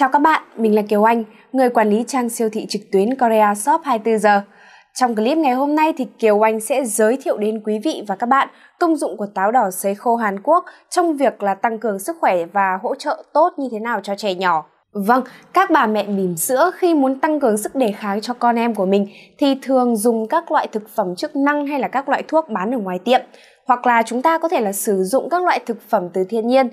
Chào các bạn, mình là Kiều Anh, người quản lý trang siêu thị trực tuyến Korea Shop 24 giờ. Trong clip ngày hôm nay thì Kiều Anh sẽ giới thiệu đến quý vị và các bạn công dụng của táo đỏ sấy khô Hàn Quốc trong việc là tăng cường sức khỏe và hỗ trợ tốt như thế nào cho trẻ nhỏ. Vâng, các bà mẹ bỉm sữa khi muốn tăng cường sức đề kháng cho con em của mình thì thường dùng các loại thực phẩm chức năng hay là các loại thuốc bán ở ngoài tiệm hoặc là chúng ta có thể là sử dụng các loại thực phẩm từ thiên nhiên.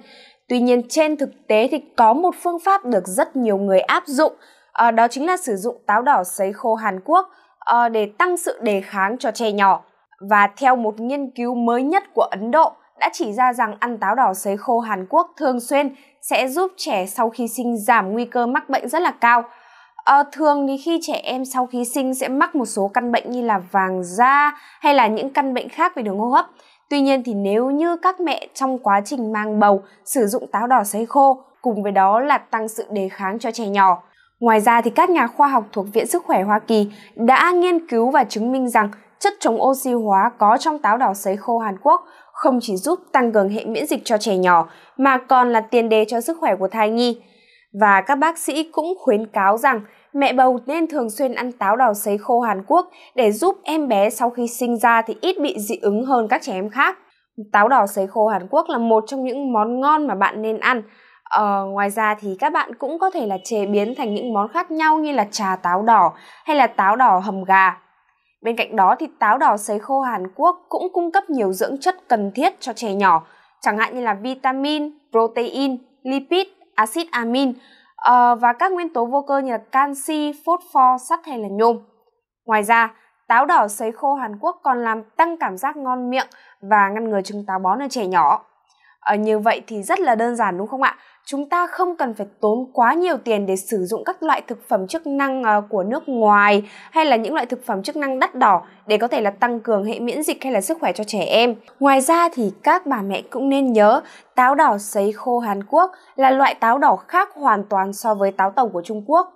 Tuy nhiên trên thực tế thì có một phương pháp được rất nhiều người áp dụng, ờ, đó chính là sử dụng táo đỏ sấy khô Hàn Quốc ờ, để tăng sự đề kháng cho trẻ nhỏ. Và theo một nghiên cứu mới nhất của Ấn Độ đã chỉ ra rằng ăn táo đỏ sấy khô Hàn Quốc thường xuyên sẽ giúp trẻ sau khi sinh giảm nguy cơ mắc bệnh rất là cao. À, thường thì khi trẻ em sau khi sinh sẽ mắc một số căn bệnh như là vàng da hay là những căn bệnh khác về đường hô hấp Tuy nhiên thì nếu như các mẹ trong quá trình mang bầu sử dụng táo đỏ sấy khô, cùng với đó là tăng sự đề kháng cho trẻ nhỏ. Ngoài ra thì các nhà khoa học thuộc Viện Sức khỏe Hoa Kỳ đã nghiên cứu và chứng minh rằng chất chống oxy hóa có trong táo đỏ sấy khô Hàn Quốc không chỉ giúp tăng cường hệ miễn dịch cho trẻ nhỏ mà còn là tiền đề cho sức khỏe của thai nhi. Và các bác sĩ cũng khuyến cáo rằng mẹ bầu nên thường xuyên ăn táo đỏ sấy khô Hàn Quốc để giúp em bé sau khi sinh ra thì ít bị dị ứng hơn các trẻ em khác. Táo đỏ sấy khô Hàn Quốc là một trong những món ngon mà bạn nên ăn. Ờ, ngoài ra thì các bạn cũng có thể là chế biến thành những món khác nhau như là trà táo đỏ hay là táo đỏ hầm gà. Bên cạnh đó thì táo đỏ sấy khô Hàn Quốc cũng cung cấp nhiều dưỡng chất cần thiết cho trẻ nhỏ, chẳng hạn như là vitamin, protein, lipid axit amin ờ, và các nguyên tố vô cơ như là canxi, phốt pho, sắt hay là nhôm. Ngoài ra, táo đỏ sấy khô Hàn Quốc còn làm tăng cảm giác ngon miệng và ngăn ngừa chứng táo bón ở trẻ nhỏ. À, như vậy thì rất là đơn giản đúng không ạ? Chúng ta không cần phải tốn quá nhiều tiền để sử dụng các loại thực phẩm chức năng ờ, của nước ngoài hay là những loại thực phẩm chức năng đắt đỏ để có thể là tăng cường hệ miễn dịch hay là sức khỏe cho trẻ em. Ngoài ra thì các bà mẹ cũng nên nhớ táo đỏ sấy khô Hàn Quốc là loại táo đỏ khác hoàn toàn so với táo tàu của Trung Quốc.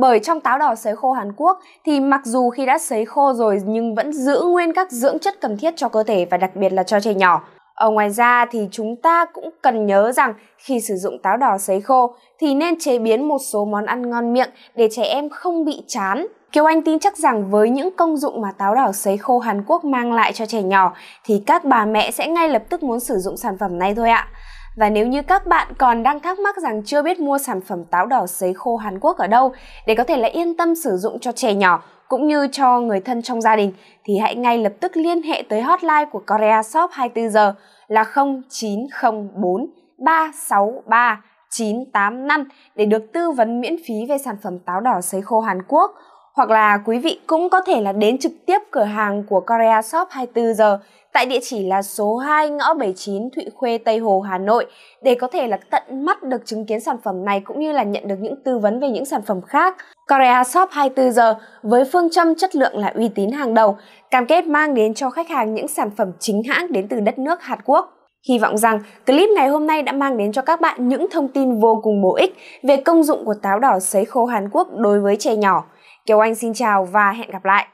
Bởi trong táo đỏ sấy khô Hàn Quốc thì mặc dù khi đã sấy khô rồi nhưng vẫn giữ nguyên các dưỡng chất cần thiết cho cơ thể và đặc biệt là cho trẻ nhỏ. Ở ngoài ra thì chúng ta cũng cần nhớ rằng khi sử dụng táo đỏ sấy khô thì nên chế biến một số món ăn ngon miệng để trẻ em không bị chán. Kiều Anh tin chắc rằng với những công dụng mà táo đỏ sấy khô Hàn Quốc mang lại cho trẻ nhỏ thì các bà mẹ sẽ ngay lập tức muốn sử dụng sản phẩm này thôi ạ. Và nếu như các bạn còn đang thắc mắc rằng chưa biết mua sản phẩm táo đỏ sấy khô Hàn Quốc ở đâu để có thể là yên tâm sử dụng cho trẻ nhỏ cũng như cho người thân trong gia đình thì hãy ngay lập tức liên hệ tới hotline của Korea Shop 24 giờ là 0904 363 985 để được tư vấn miễn phí về sản phẩm táo đỏ sấy khô Hàn Quốc hoặc là quý vị cũng có thể là đến trực tiếp cửa hàng của Korea Shop 24 giờ tại địa chỉ là số 2 ngõ 79 Thụy Khuê, Tây Hồ, Hà Nội để có thể là tận mắt được chứng kiến sản phẩm này cũng như là nhận được những tư vấn về những sản phẩm khác. Korea Shop 24 giờ với phương châm chất lượng là uy tín hàng đầu, cam kết mang đến cho khách hàng những sản phẩm chính hãng đến từ đất nước Hàn Quốc. Hy vọng rằng clip ngày hôm nay đã mang đến cho các bạn những thông tin vô cùng bổ ích về công dụng của táo đỏ sấy khô Hàn Quốc đối với trẻ nhỏ. Kiều Anh xin chào và hẹn gặp lại.